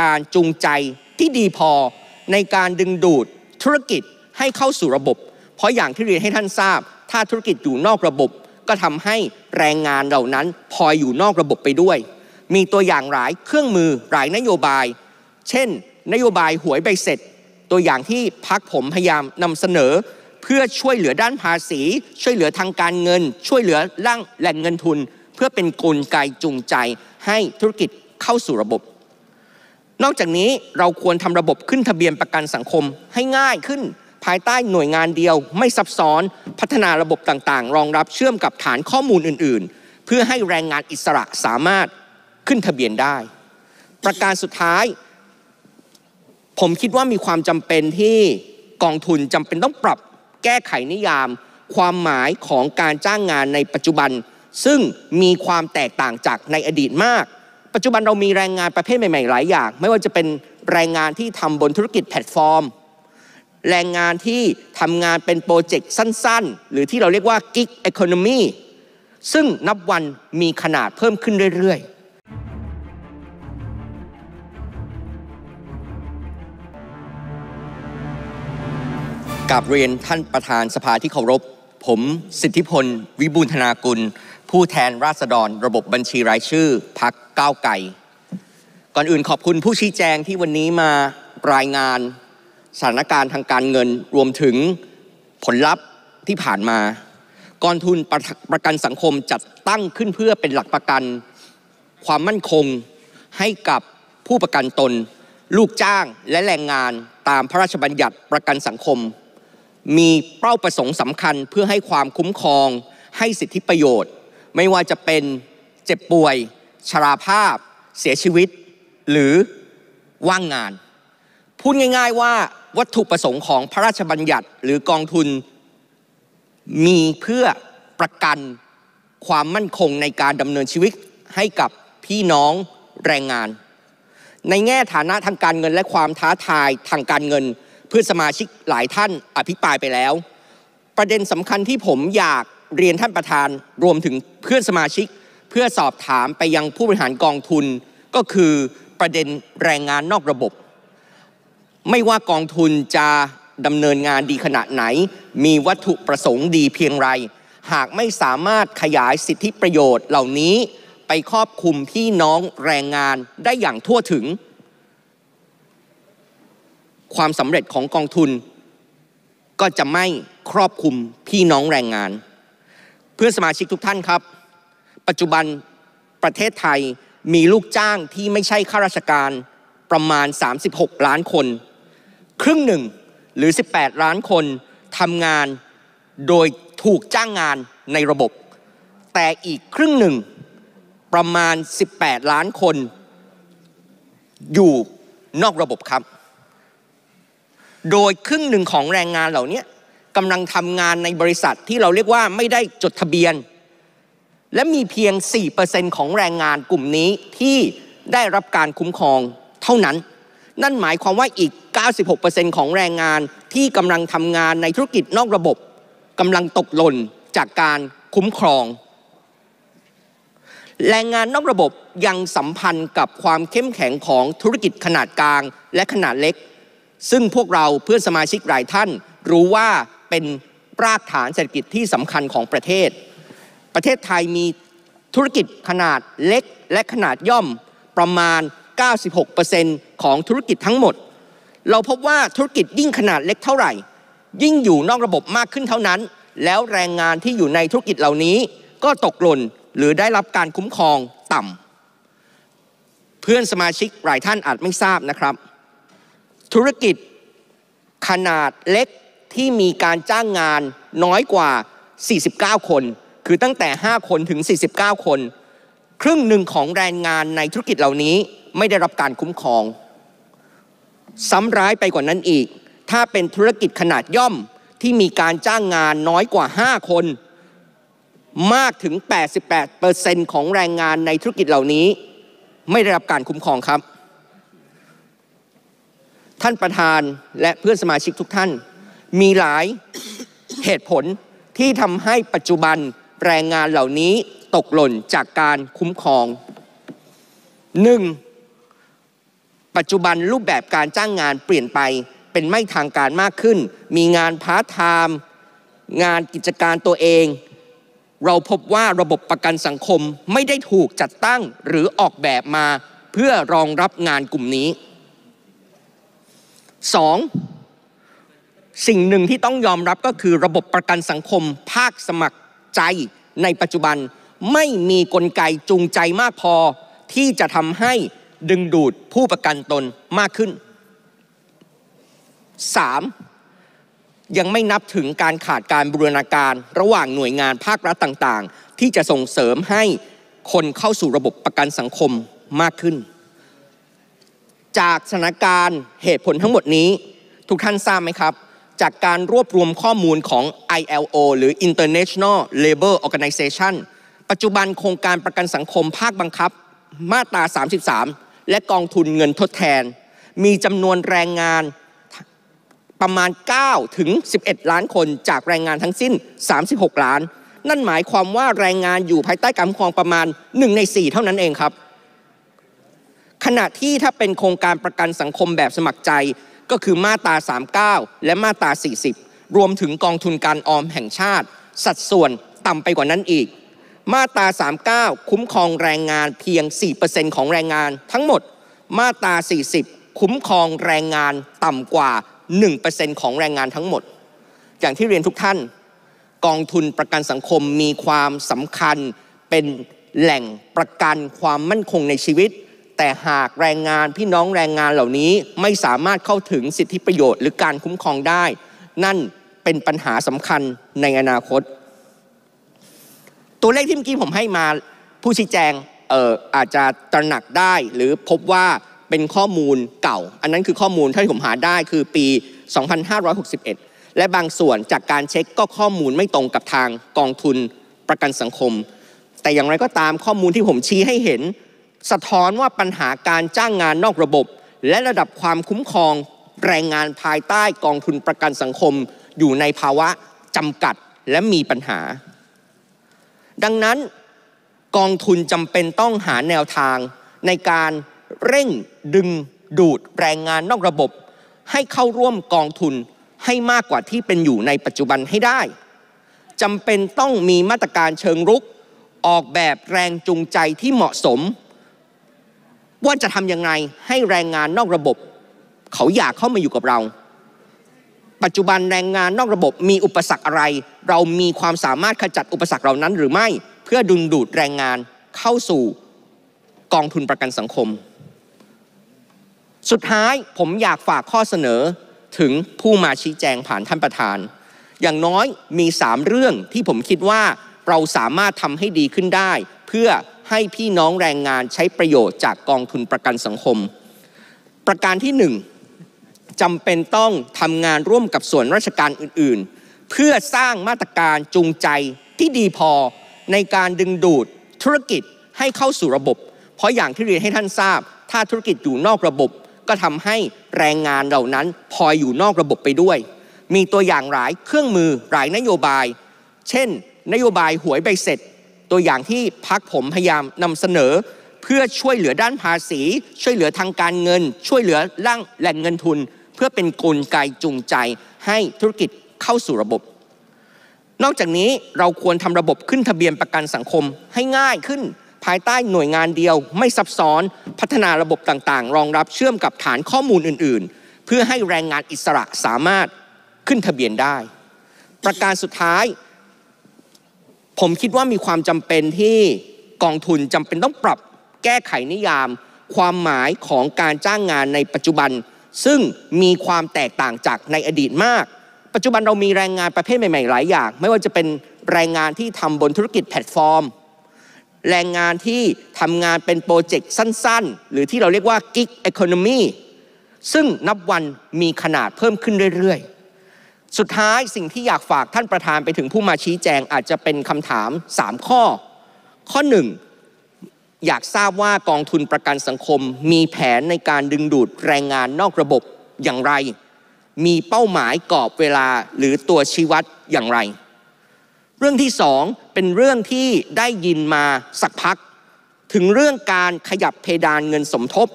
การจูงใจที่ดีพอในการดึงดูดธุรกิจให้เข้าสู่ระบบ เพราะอย่างที่เรียนให้ท่านทราบ ถ้าธุรกิจอยู่นอกระบบก็ทำให้แรงงานเหล่านั้นพลอยอยู่นอกระบบไปด้วย มีตัวอย่างหลายเครื่องมือหลายนโยบาย เช่น นโยบายหวยใบเสร็จ ตัวอย่างที่พักผมพยายามนำเสนอ เพื่อช่วยเหลือด้านภาษีช่วยเหลือทางการเงิน ช่วยเหลือร่างแหล่งเงินทุน เพื่อเป็นนกลไกจูงใจให้ธุรกิจเข้าสู่ระบบนอกจากนี้เราควรทำระบบขึ้นทะเบียนประกันสังคมให้ง่ายขึ้น ภายใต้หน่วยงานเดียวไม่ซับซ้อนพัฒนาระบบต่างๆ รองรับเชื่อมกับฐานข้อมูลอื่น ๆ เพื่อให้แรงงานอิสระสามารถขึ้นทะเบียนได้ ประการสุดท้าย ผมคิดว่ามีความจำเป็นที่กองทุนจำเป็นต้องปรับแก้ไขนิยาม ความหมายของการจ้างงานในปัจจุบัน ซึ่งมีความแตกต่างจากในอดีตมากปัจจุบันเรามีแรงงานประเภทใหม่ๆ หลายอย่าง ไม่ว่าจะเป็นแรงงานที่ทำบนธุรกิจแพลตฟอร์ม แรงงานที่ทำงานเป็นโปรเจกต์สั้นๆ หรือที่เราเรียกว่า กิ๊กอีโคอนมี ซึ่งนับวันมีขนาดเพิ่มขึ้นเรื่อยๆกับเรียนท่านประธานสภาที่เคารพ ผมสิทธิพล วิบูลธนากุลผู้แทนราษฎรระบบบัญชีรายชื่อพักก้าวไก่ก่อนอื่นขอบคุณผู้ชี้แจงที่วันนี้มารายงานสถานการณ์ทางการเงินรวมถึงผลลัพธ์ที่ผ่านมากองทุนปรประกันสังคมจัดตั้งขึ้นเพื่อเป็นหลักประกัน ความมั่นคงให้กับผู้ประกันตน ลูกจ้างและแรงงานตามพระราชบัญญัติประกันสังคม มีเป้าประสงค์สำคัญเพื่อให้ความคุ้มครองให้สิทธิประโยชน์ไม่ว่าจะเป็นเจ็บป่วยชราภาพ เสียชีวิตหรือว่างงาน พูดง่ายๆว่าวัตถุประสงค์ของพระราชบัญญัติหรือกองทุน มีเพื่อประกันความมั่นคงในการดำเนินชีวิตให้กับพี่น้องแรงงาน ในแง่ฐานะทางการเงิน และความท้าทายทางการเงินเพื่อสมาชิกหลายท่านอภิปรายไปแล้ว ประเด็นสำคัญที่ผมอยากเรียนท่านประธานรวมถึงเพื่อนสมาชิก เพื่อสอบถามไปยังผู้บริหารกองทุนก็คือประเด็นแรงงานนอกระบบ ไม่ว่ากองทุนจะดำเนินงานดีขนาดไหน มีวัตถุประสงค์ดีเพียงไร หากไม่สามารถขยายสิทธิประโยชน์เหล่านี้ไปครอบคลุมพี่น้องแรงงานได้อย่างทั่วถึง ความสำเร็จของกองทุน ก็จะไม่ครอบคลุมพี่น้องแรงงานเพื่อสมาชิกทุกท่านครับปัจจุบันประเทศไทยมีลูกจ้างที่ไม่ใช่ข้าราชการประมาณ 36 ล้านคน ครึ่งหนึ่งหรือ 18 ล้านคนทำงานโดยถูกจ้างงานในระบบ แต่อีกครึ่งหนึ่งประมาณ 18 ล้านคน อยู่นอกระบบครับ โดยครึ่งหนึ่งของแรงงานเหล่านี้กำลังทำงานในบริษัทที่เราเรียกว่าไม่ได้จดทะเบียน และมีเพียง 4%ของแรงงานกลุ่มนี้ที่ได้รับการคุ้มครองเท่านั้น นั่นหมายความว่าอีก 96%ของแรงงานที่กำลังทำงานในธุรกิจนอกระบบกำลังตกหล่นจากการคุ้มครอง แรงงานนอกระบบยังสัมพันธ์กับความเข้มแข็งของธุรกิจขนาดกลางและขนาดเล็ก ซึ่งพวกเราเพื่อนสมาชิกหลายท่านรู้ว่าเป็นรากฐานเศรษฐกิจที่สำคัญของประเทศ ประเทศไทยมีธุรกิจขนาดเล็กและขนาดย่อมประมาณ 96%ของธุรกิจทั้งหมด เราพบว่าธุรกิจยิ่งขนาดเล็กเท่าไหร่ ยิ่งอยู่นอกระบบมากขึ้นเท่านั้น แล้วแรงงานที่อยู่ในธุรกิจเหล่านี้ ก็ตกหล่นหรือได้รับการคุ้มครองต่ำเพื่อนสมาชิกหลายท่านอาจไม่ทราบนะครับ ธุรกิจขนาดเล็กที่มีการจ้างงานน้อยกว่า 49 คน คือตั้งแต่ 5 คนถึง 49 คน ครึ่งหนึ่งของแรงงานในธุรกิจเหล่านี้ไม่ได้รับการคุ้มครอง ซ้ำร้ายไปกว่านั้นอีก ถ้าเป็นธุรกิจขนาดย่อมที่มีการจ้างงานน้อยกว่า 5 คน มากถึง 88%ของแรงงานในธุรกิจเหล่านี้ ไม่ได้รับการคุ้มครองครับ ท่านประธานและเพื่อนสมาชิกทุกท่านมีหลายเหตุผลที่ทำให้ปัจจุบันแรงงานเหล่านี้ตกหล่นจากการคุ้มครอง 1. ปัจจุบันรูปแบบการจ้างงานเปลี่ยนไปเป็นไม่ทางการมากขึ้น มีงานพาร์ทไทม์งานกิจการตัวเอง เราพบว่าระบบประกันสังคมไม่ได้ถูกจัดตั้งหรือออกแบบมา เพื่อรองรับงานกลุ่มนี้ 2. สิ่งหนึ่งที่ต้องยอมรับก็คือระบบประกันสังคมภาคสมัครใจในปัจจุบันไม่มีกลไกจูงใจมากพอที่จะทำให้ดึงดูดผู้ประกันตนมากขึ้น 3. ยังไม่นับถึงการขาดการบูรณาการ ระหว่างหน่วยงานภาครัฐต่างๆ ที่จะส่งเสริมให้คนเข้าสู่ระบบประกันสังคมมากขึ้น จากสถานการณ์เหตุผลทั้งหมดนี้ ทุกท่านทราบไหมครับจากการรวบรวมข้อมูลของ ILO หรือ International Labour Organization ปัจจุบันโครงการประกันสังคมภาคบังคับ มาตรา 33 และกองทุนเงินทดแทน มีจำนวนแรงงานประมาณ 9 ถึง 11 ล้านคนจากแรงงานทั้งสิ้น 36 ล้าน นั่นหมายความว่าแรงงานอยู่ภายใต้การครองประมาณ 1 ใน 4 เท่านั้นเองครับ ขณะที่ถ้าเป็นโครงการประกันสังคมแบบสมัครใจก็คือมาตรา39 และมาตรา40 รวมถึงกองทุนการออมแห่งชาติ สัดส่วนต่ำไปกว่านั้นอีก มาตรา39 คุ้มครองแรงงานเพียง 4%ของแรงงานทั้งหมดมาตรา40 คุ้มครองแรงงานต่ำกว่า 1%ของแรงงานทั้งหมด อย่างที่เรียนทุกท่าน กองทุนประกันสังคมมีความสำคัญเป็นแหล่งประกันความมั่นคงในชีวิตแต่หากแรงงานพี่น้องแรงงานเหล่านี้ไม่สามารถเข้าถึงสิทธิประโยชน์ หรือการคุ้มครองได้ นั่นเป็นปัญหาสำคัญในอนาคต ตัวเลขที่เมื่อกี้ผมให้มาผู้ชี้แจงอออาจจะตระหนักได้ หรือพบว่าเป็นข้อมูลเก่า อันนั้นคือข้อมูลที่ผมหาได้คือปี 2561 และบางส่วนจากการเช็คก็ข้อมูลไม่ตรงกับทางกองทุนประกันสังคม แต่อย่างไรก็ตามข้อมูลที่ผมชี้ให้เห็นสะท้อนว่าปัญหาการจ้างงานนอกระบบ และระดับความคุ้มครองแรงงานภายใต้กองทุนประกันสังคม อยู่ในภาวะจำกัดและมีปัญหา ดังนั้น กองทุนจำเป็นต้องหาแนวทางในการเร่งดึง ดูดแรงงานนอกระบบ ให้เข้าร่วมกองทุนให้มากกว่าที่เป็นอยู่ในปัจจุบันให้ได้ จำเป็นต้องมีมาตรการเชิงรุก ออกแบบแรงจูงใจที่เหมาะสมว่าจะทำยังไงให้แรงงานนอกระบบเขาอยากเข้ามาอยู่กับเรา ปัจจุบันแรงงานนอกระบบมีอุปสรรคอะไร เรามีความสามารถขจัดอุปสรรคเหล่านั้นหรือไม่ เพื่อดึงดูดแรงงานเข้าสู่กองทุนประกันสังคม สุดท้ายผมอยากฝากข้อเสนอถึงผู้มาชี้แจงผ่านท่านประธาน อย่างน้อยมีสามเรื่องที่ผมคิดว่าเราสามารถทำให้ดีขึ้นได้เพื่อให้พี่น้องแรงงานใช้ประโยชน์จากกองทุนประกันสังคม ประการที่ 1 จำเป็นต้องทำงานร่วมกับส่วนราชการอื่นๆ เพื่อสร้างมาตรการจูงใจที่ดีพอในการดึงดูดธุรกิจให้เข้าสู่ระบบ เพราะอย่างที่เรียนให้ท่านทราบ ถ้าธุรกิจอยู่นอกระบบก็ทำให้แรงงานเหล่านั้นพลอยอยู่นอกระบบไปด้วย มีตัวอย่างหลายเครื่องมือหลายนโยบาย เช่น นโยบายหวยใบเสร็จตัวอย่างที่พักผมพยายามนำเสนอ เพื่อช่วยเหลือด้านภาษี ช่วยเหลือทางการเงิน ช่วยเหลือร่างแหล่งเงินทุน เพื่อเป็นกลไกจูงใจให้ธุรกิจเข้าสู่ระบบ นอกจากนี้เราควรทำระบบขึ้นทะเบียนประกันสังคมให้ง่ายขึ้น ภายใต้หน่วยงานเดียวไม่ซับซ้อน พัฒนาระบบต่างๆ รองรับเชื่อมกับฐานข้อมูลอื่น ๆ เพื่อให้แรงงานอิสระสามารถขึ้นทะเบียนได้ ประการสุดท้ายผมคิดว่ามีความจำเป็นที่กองทุนจำเป็นต้องปรับแก้ไขนิยาม ความหมายของการจ้างงานในปัจจุบัน ซึ่งมีความแตกต่างจากในอดีตมาก ปัจจุบันเรามีแรงงานประเภทใหม่ ๆ หลายอย่าง ไม่ว่าจะเป็นแรงงานที่ทำบนธุรกิจแพลตฟอร์มแรงงานที่ทำงานเป็นโปรเจกต์สั้นๆ หรือที่เราเรียกว่ากิ๊กอีโคโนมีซึ่งนับวันมีขนาดเพิ่มขึ้นเรื่อยๆสุดท้ายสิ่งที่อยากฝากท่านประธานไปถึงผู้มาชี้แจงอาจจะเป็นคำถาม3ข้อ ข้อ1อยากทราบว่ากองทุนประกันสังคม มีแผนในการดึงดูดแรงงานนอกระบบอย่างไร มีเป้าหมายกรอบเวลาหรือตัวชี้วัดอย่างไร เรื่องที่2เป็นเรื่องที่ได้ยินมาสักพัก ถึงเรื่องการขยับเพดานเงินสมทบ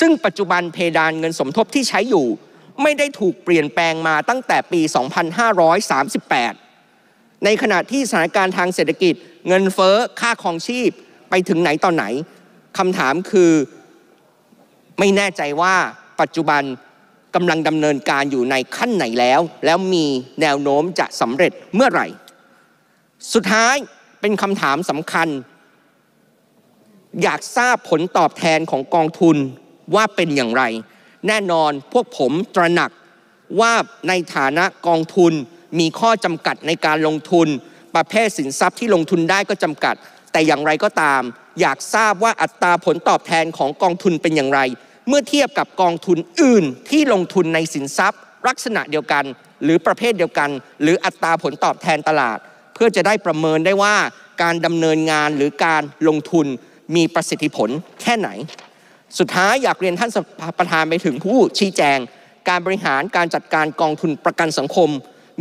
ซึ่งปัจจุบันเพดานเงินสมทบที่ใช้อยู่ไม่ได้ถูกเปลี่ยนแปลงมาตั้งแต่ปี 2538 ในขณะที่สถานการณ์ทางเศรษฐกิจเงินเฟ้อ ค่าครองชีพไปถึงไหนตอนไหนคำถามคือไม่แน่ใจว่าปัจจุบันกำลังดำเนินการอยู่ในขั้นไหนแล้ว แล้วมีแนวโน้มจะสำเร็จเมื่อไหร่ สุดท้ายเป็นคำถามสำคัญ อยากทราบผลตอบแทนของกองทุนว่าเป็นอย่างไรแน่นอนพวกผมตระหนักว่าในฐานะกองทุน มีข้อจำกัดในการลงทุน ประเภทสินทรัพย์ที่ลงทุนได้ก็จำกัด แต่อย่างไรก็ตาม อยากทราบว่าอัตราผลตอบแทนของกองทุนเป็นอย่างไร เมื่อเทียบกับกองทุนอื่นที่ลงทุนในสินทรัพย์ ลักษณะเดียวกันหรือประเภทเดียวกัน หรืออัตราผลตอบแทนตลาด เพื่อจะได้ประเมินได้ว่าการดำเนินงานหรือการลงทุน มีประสิทธิผลแค่ไหนสุดท้ายอยากเรียนท่านประธานไปถึงผู้ชี้แจง การบริหารการจัดการกองทุนประกันสังคม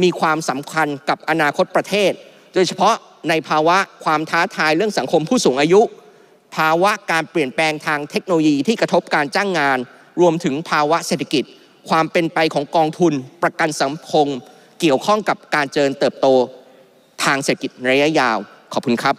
มีความสำคัญกับอนาคตประเทศ โดยเฉพาะในภาวะความท้าทายเรื่องสังคมผู้สูงอายุ ภาวะการเปลี่ยนแปลงทางเทคโนโลยีที่กระทบการจ้างงาน รวมถึงภาวะเศรษฐกิจ ความเป็นไปของกองทุน ประกันสังคมเกี่ยวข้องกับการเจริญเติบโตทางเศรษฐกิจระยะยาว ขอบคุณครับ